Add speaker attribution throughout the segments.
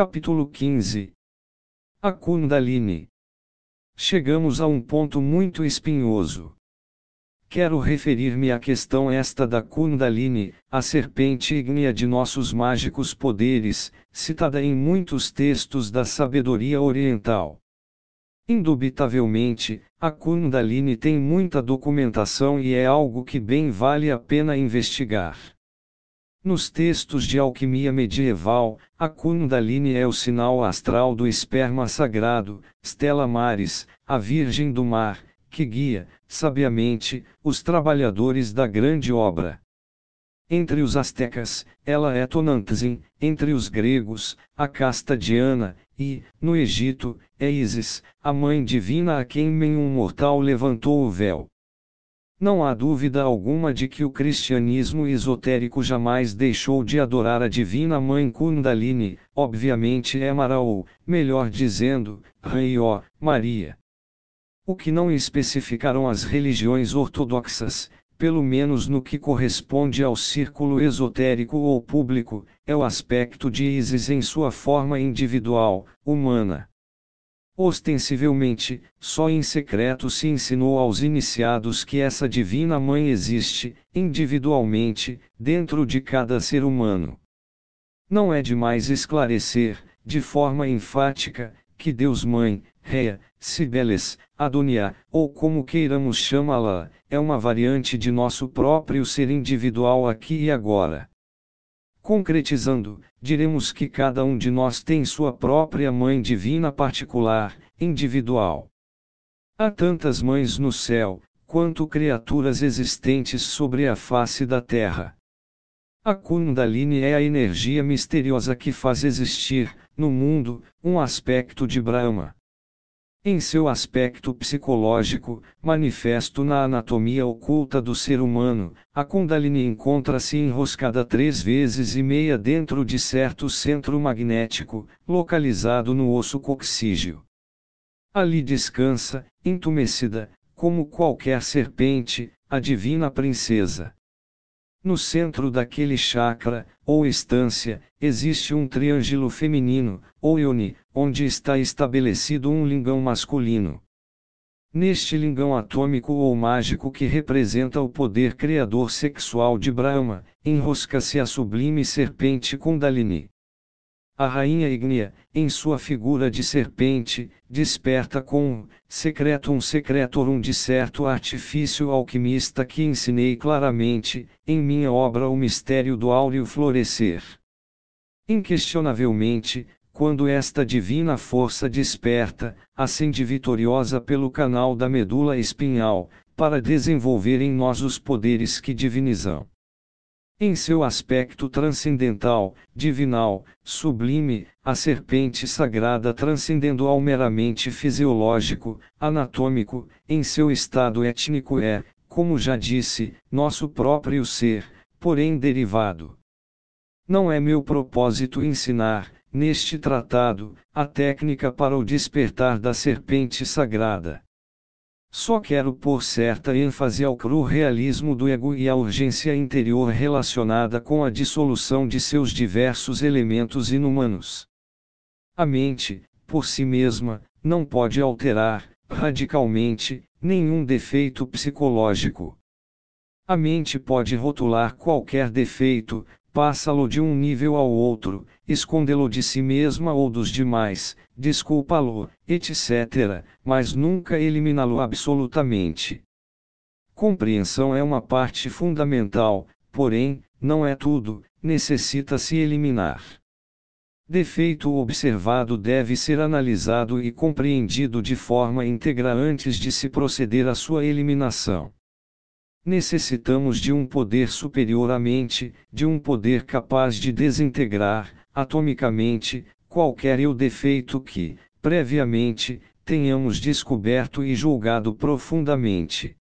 Speaker 1: Capítulo 15 A Kundalini Chegamos a um ponto muito espinhoso. Quero referir-me à questão esta da Kundalini, a serpente ígnea de nossos mágicos poderes, citada em muitos textos da sabedoria oriental. Indubitavelmente, a Kundalini tem muita documentação e é algo que bem vale a pena investigar. Nos textos de alquimia medieval, a Kundalini é o sinal astral do esperma sagrado, Stella Maris, a Virgem do Mar, que guia, sabiamente, os trabalhadores da grande obra. Entre os astecas, ela é Tonantzin, entre os gregos, a casta Diana, e, no Egito, é Isis, a mãe divina a quem nenhum mortal levantou o véu. Não há dúvida alguma de que o cristianismo esotérico jamais deixou de adorar a divina mãe Kundalini, obviamente é ou, melhor dizendo, Reió, Maria. O que não especificaram as religiões ortodoxas, pelo menos no que corresponde ao círculo esotérico ou público, é o aspecto de Isis em sua forma individual, humana. Ostensivelmente, só em secreto se ensinou aos iniciados que essa Divina Mãe existe, individualmente, dentro de cada ser humano. Não é demais esclarecer, de forma enfática, que Deus Mãe, Réa, Sibeles, Adonia, ou como queiramos chamá-la, é uma variante de nosso próprio ser individual aqui e agora. Concretizando, diremos que cada um de nós tem sua própria mãe divina particular, individual. Há tantas mães no céu, quanto criaturas existentes sobre a face da terra. A Kundalini é a energia misteriosa que faz existir, no mundo, um aspecto de Brahma. Em seu aspecto psicológico, manifesto na anatomia oculta do ser humano, a Kundalini encontra-se enroscada três vezes e meia dentro de certo centro magnético, localizado no osso coxígeo. Ali descansa, entumecida, como qualquer serpente, a divina princesa. No centro daquele chakra, ou estância, existe um triângulo feminino, ou yoni, onde está estabelecido um lingão masculino. Neste lingão atômico ou mágico que representa o poder criador sexual de Brahma, enrosca-se a sublime serpente Kundalini. A rainha ígnea, em sua figura de serpente, desperta com um secreto um secretorum de certo artifício alquimista que ensinei claramente, em minha obra O Mistério do Áureo Florescer. Inquestionavelmente, quando esta divina força desperta, ascende vitoriosa pelo canal da medula espinhal, para desenvolver em nós os poderes que divinizam. Em seu aspecto transcendental, divinal, sublime, a serpente sagrada transcendendo ao meramente fisiológico, anatômico, em seu estado étnico é, como já disse, nosso próprio ser, porém derivado. Não é meu propósito ensinar, neste tratado, a técnica para o despertar da serpente sagrada. Só quero pôr certa ênfase ao cru realismo do ego e à urgência interior relacionada com a dissolução de seus diversos elementos inumanos. A mente, por si mesma, não pode alterar, radicalmente, nenhum defeito psicológico. A mente pode rotular qualquer defeito, Passa-lo de um nível ao outro, escondê-lo de si mesma ou dos demais, desculpa-lo, etc., mas nunca eliminá-lo absolutamente. Compreensão é uma parte fundamental, porém, não é tudo, necessita-se eliminar. Defeito observado deve ser analisado e compreendido de forma íntegra antes de se proceder à sua eliminação. Necessitamos de um poder superior à mente, de um poder capaz de desintegrar, atomicamente, qualquer eu defeito que, previamente, tenhamos descoberto e julgado profundamente.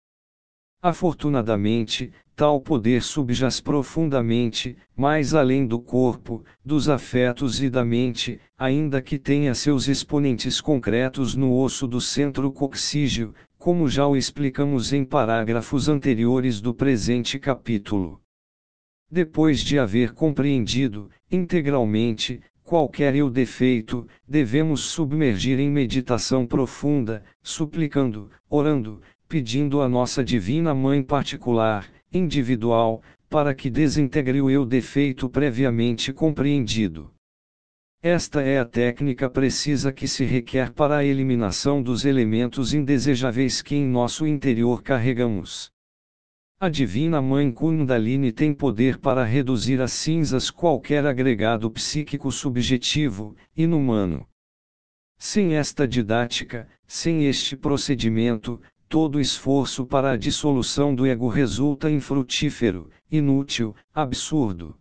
Speaker 1: Afortunadamente, tal poder subjaz profundamente, mais além do corpo, dos afetos e da mente, ainda que tenha seus exponentes concretos no osso do centro coxígeo, como já o explicamos em parágrafos anteriores do presente capítulo. Depois de haver compreendido, integralmente, qualquer eu defeito, devemos submergir em meditação profunda, suplicando, orando, pedindo a nossa Divina Mãe particular, individual, para que desintegre o eu defeito previamente compreendido. Esta é a técnica precisa que se requer para a eliminação dos elementos indesejáveis que em nosso interior carregamos. A Divina Mãe Kundalini tem poder para reduzir a cinzas qualquer agregado psíquico subjetivo, inumano. Sem esta didática, sem este procedimento, todo esforço para a dissolução do ego resulta infrutífero, inútil, absurdo.